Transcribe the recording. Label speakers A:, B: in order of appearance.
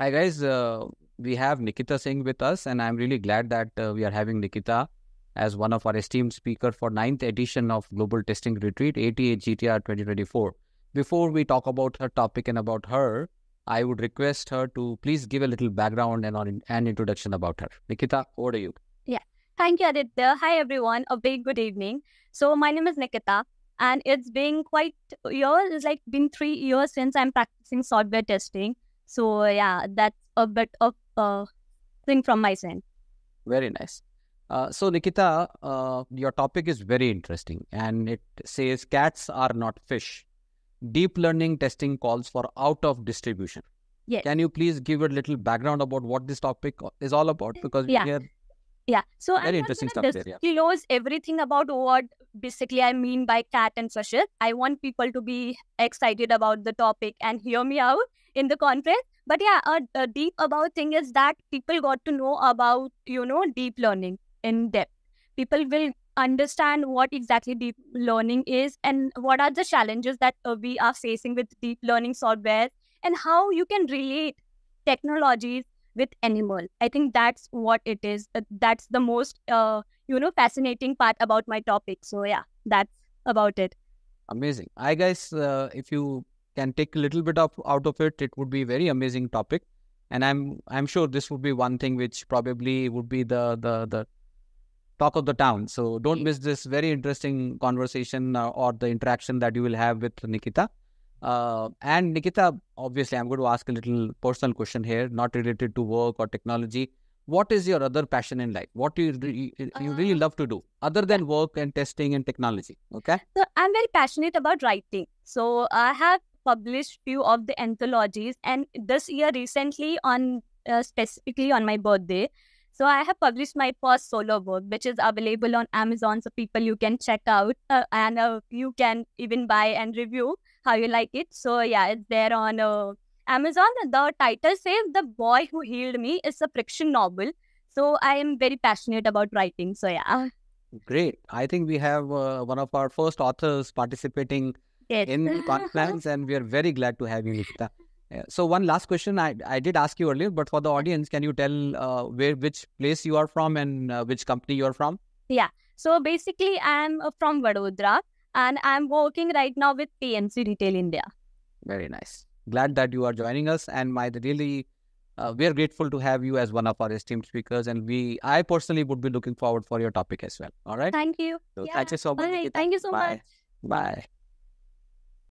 A: Hi guys, uh, we have Nikita Singh with us, and I'm really glad that uh, we are having Nikita as one of our esteemed speaker for 9th edition of Global Testing Retreat ATA GTR 2024. Before we talk about her topic and about her, I would request her to please give a little background and an introduction about her. Nikita, over to you.
B: Yeah, thank you, Aditya. Hi everyone, a very good evening. So my name is Nikita, and it's been quite years. It's like been three years since I'm practicing software testing. So yeah, that's a bit of a thing from my side.
A: Very nice. Uh, so Nikita, uh, your topic is very interesting, and it says cats are not fish. Deep learning testing calls for out of distribution. Yes. Can you please give a little background about what this topic is all about? Because yeah. we hear
B: yeah. So Very I'm interesting stuff disclose there, yeah. everything about what basically I mean by cat and fascist. I want people to be excited about the topic and hear me out in the conference. But yeah, a, a deep about thing is that people got to know about, you know, deep learning in depth. People will understand what exactly deep learning is and what are the challenges that uh, we are facing with deep learning software and how you can relate technologies with animal i think that's what it is that's the most uh, you know fascinating part about my topic so yeah that's about it
A: amazing i guess uh, if you can take a little bit of out of it it would be very amazing topic and i'm i'm sure this would be one thing which probably would be the the the talk of the town so don't miss this very interesting conversation uh, or the interaction that you will have with nikita uh, and Nikita, obviously, I'm going to ask a little personal question here, not related to work or technology. What is your other passion in life? What do you, re- you really uh, love to do other than work and testing and technology? Okay.
B: So I'm very passionate about writing. So I have published few of the anthologies, and this year recently on uh, specifically on my birthday, so I have published my first solo book, which is available on Amazon. So people, you can check out uh, and uh, you can even buy and review how you like it. So yeah, it's there on uh, Amazon. The title says "The Boy Who Healed Me" is a fiction novel. So I am very passionate about writing. So yeah.
A: Great. I think we have uh, one of our first authors participating yes. in the conference, and we are very glad to have you, Nikita. So one last question I, I did ask you earlier, but for the audience, can you tell uh, where which place you are from and uh, which company you are from?
B: Yeah. So basically, I'm uh, from Vadodara and I'm working right now with PNC Retail India.
A: Very nice. Glad that you are joining us, and my really, uh, we are grateful to have you as one of our esteemed speakers, and we I personally would be looking forward for your topic as well. All right.
B: Thank you. So yeah. Thank you so much. Thank you so Bye. much.
A: Bye.